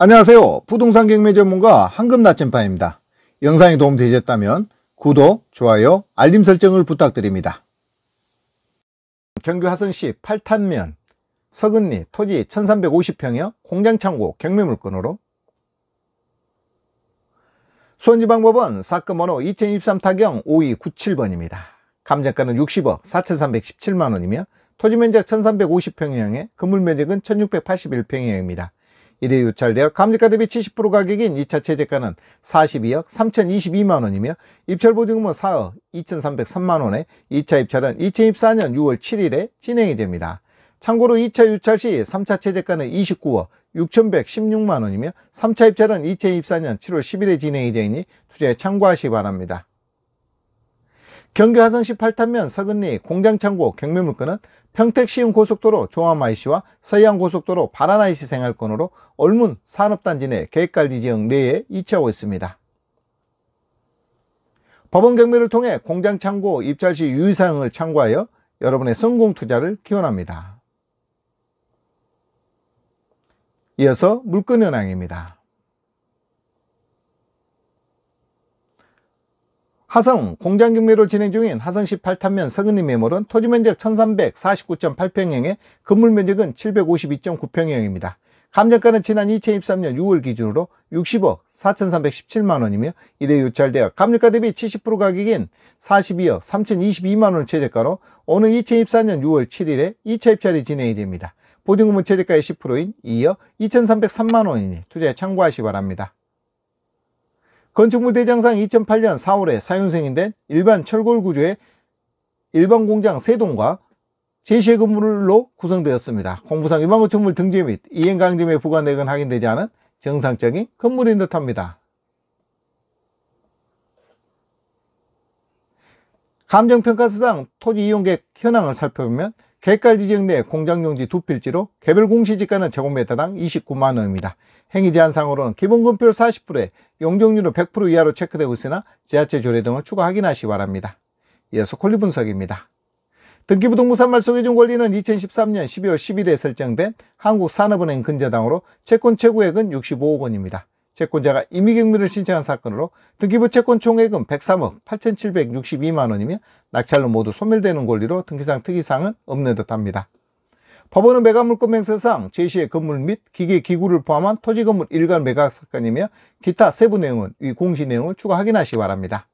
안녕하세요. 부동산 경매 전문가 황금 나침반입니다. 영상이 도움되셨다면 구독, 좋아요, 알림 설정을 부탁드립니다. 경기 화성시 8탄면 서근리 토지 1 3 5 0평형 공장창고 경매물건으로 수원지방법원 사건 번호 2023 타경 5297번입니다. 감정가는 60억 4317만원이며 토지면적 1350평형에 건물면적은 1681평형입니다. 이에 유찰되어 감정가 대비 70% 가격인 2차 최저가는 42억 3,022만원이며 입찰보증금은 4억 2,303만원에 2차 입찰은 2024년 6월 7일에 진행이 됩니다. 참고로 2차 유찰 시 3차 최저가는 29억 6,116만원이며 3차 입찰은 2024년 7월 10일에 진행이 되니 투자에 참고하시기 바랍니다. 경기 화성 18탄면 서근리 공장창고 경매물건은 평택시흥 고속도로 종암IC와 서해안고속도로 바라나IC 생활권으로 얼문 산업단지 내 계획관리 지역 내에 위치하고 있습니다. 법원 경매를 통해 공장창고 입찰 시 유의사항을 참고하여 여러분의 성공 투자를 기원합니다. 이어서 물건현황입니다. 화성 공장 경매로 진행 중인 화성시 8탄면 서근리 매물은 토지 면적 1349.8평형에 건물 면적은 752.9평형입니다. 감정가는 지난 2023년 6월 기준으로 60억 4,317만원이며 이래유찰되어 감정가 대비 70% 가격인 42억 3,022만원 을 최저가로 오는 2024년 6월 7일에 2차 입찰이 진행이 됩니다. 보증금은 최저가의 10%인 2억 2,303만원이니 투자에 참고하시 기 바랍니다. 건축물 대장상 2008년 4월에 사용생인데 일반 철골 구조의 일반 공장 3동과 제시의 건물로 구성되었습니다. 공부상 일반 건축물 등재 및 이행 강점의 부과내역은 확인되지 않은 정상적인 건물인 듯합니다. 감정평가서상 토지 이용객 현황을 살펴보면 객갈지 지역 내 공장용지 두 필지로 개별 공시지가는 제곱미터당 29만원입니다. 행위 제한상으로는 기본금표율 40%에 용적률은 100% 이하로 체크되고 있으나 지하철 조례 등을 추가 확인하시 기 바랍니다. 이어서 콜리 분석입니다. 등기부동산 말소기준 권리는 2013년 12월 10일에 설정된 한국산업은행 근저당으로 채권 최고액은 65억 원입니다. 채권자가 임의경매를 신청한 사건으로 등기부 채권 총액은 103억 8,762만원이며 낙찰로 모두 소멸되는 권리로 등기상 특이사항은 없는 듯합니다. 법원은 매각물권 명세상 제시의 건물 및 기계 기구를 포함한 토지 건물 일괄 매각 사건이며 기타 세부 내용은 위 공시 내용을 추가 확인하시 기 바랍니다.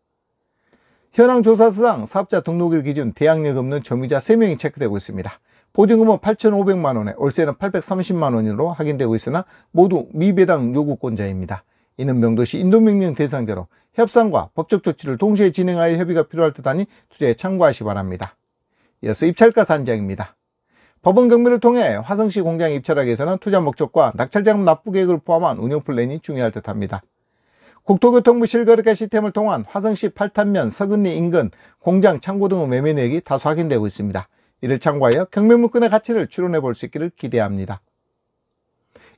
현황 조사상 서 사업자 등록일 기준 대항력 없는 점유자 3명이 체크되고 있습니다. 보증금은 8,500만 원에 월세는 830만 원으로 확인되고 있으나 모두 미배당 요구권자입니다. 이는 명도시 인도명령 대상자로 협상과 법적 조치를 동시에 진행하여 협의가 필요할 듯하니 투자에 참고하시 바랍니다. 이어서 입찰가 산장입니다. 법원 경매를 통해 화성시 공장 입찰하기 위해서는 투자 목적과 낙찰자금 납부 계획을 포함한 운영 플랜이 중요할 듯합니다. 국토교통부 실거래가 시스템을 통한 화성시 팔탄면 서근리 인근 공장 창고 등의 매매 내역이 다수 확인되고 있습니다. 이를 참고하여 경매물건의 가치를 추론해 볼 수 있기를 기대합니다.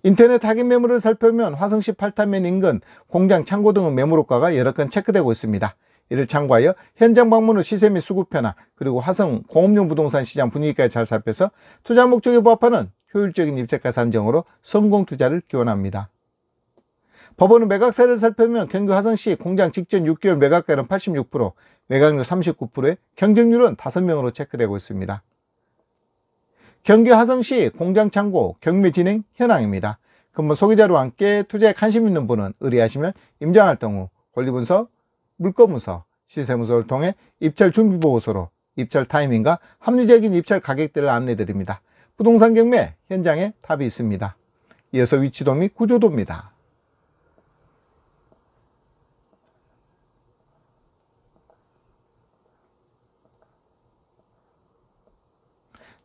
인터넷 하객 매물을 살펴면 화성시 팔탄면 인근 공장 창고 등의 매물호가가 여러 건 체크되고 있습니다. 이를 참고하여 현장 방문 후 시세 및 수급 편화 그리고 화성 공업용 부동산 시장 분위기까지 잘 살펴서 투자 목적에 부합하는 효율적인 입찰가 산정으로 성공 투자를 기원합니다. 법원은 매각세를 살펴면 경기 화성시 공장 직전 6개월 매각가는 86%, 매각률 39%에 경쟁률은 5명으로 체크되고 있습니다. 경기 화성시 공장 창고 경매 진행 현황입니다. 근무 소개자료와 함께 투자에 관심 있는 분은 의뢰하시면 임장활동 후 권리분석, 물건분석, 시세분석을 통해 입찰 준비보고서로 입찰 타이밍과 합리적인 입찰 가격대를 안내드립니다. 부동산 경매 현장에 답이 있습니다. 이어서 위치도 및 구조도입니다.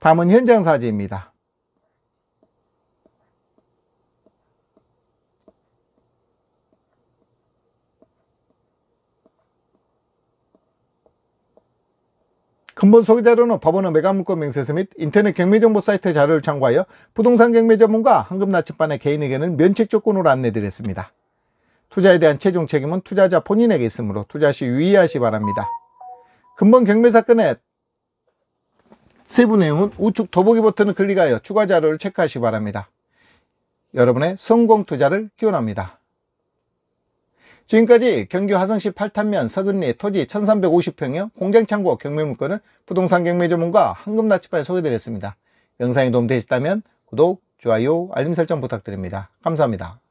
다음은 현장 사진입니다. 근본 소개 자료는 법원의 매각물권 명세서 및 인터넷 경매정보 사이트 자료를 참고하여 부동산 경매 전문가 황금 나침반의 개인에게는 면책 조건으로 안내드렸습니다. 투자에 대한 최종 책임은 투자자 본인에게 있으므로 투자 시 유의하시 바랍니다. 근본 경매 사건에 세부 내용은 우측 더보기 버튼을 클릭하여 추가 자료를 체크하시기 바랍니다. 여러분의 성공 투자를 기원합니다. 지금까지 경기 화성시 팔탄면 서근리 토지 1350평형 공장창고 경매물건을 부동산 경매 전문가 황금나치바에 소개드렸습니다. 영상이 도움되셨다면 구독, 좋아요, 알림 설정 부탁드립니다. 감사합니다.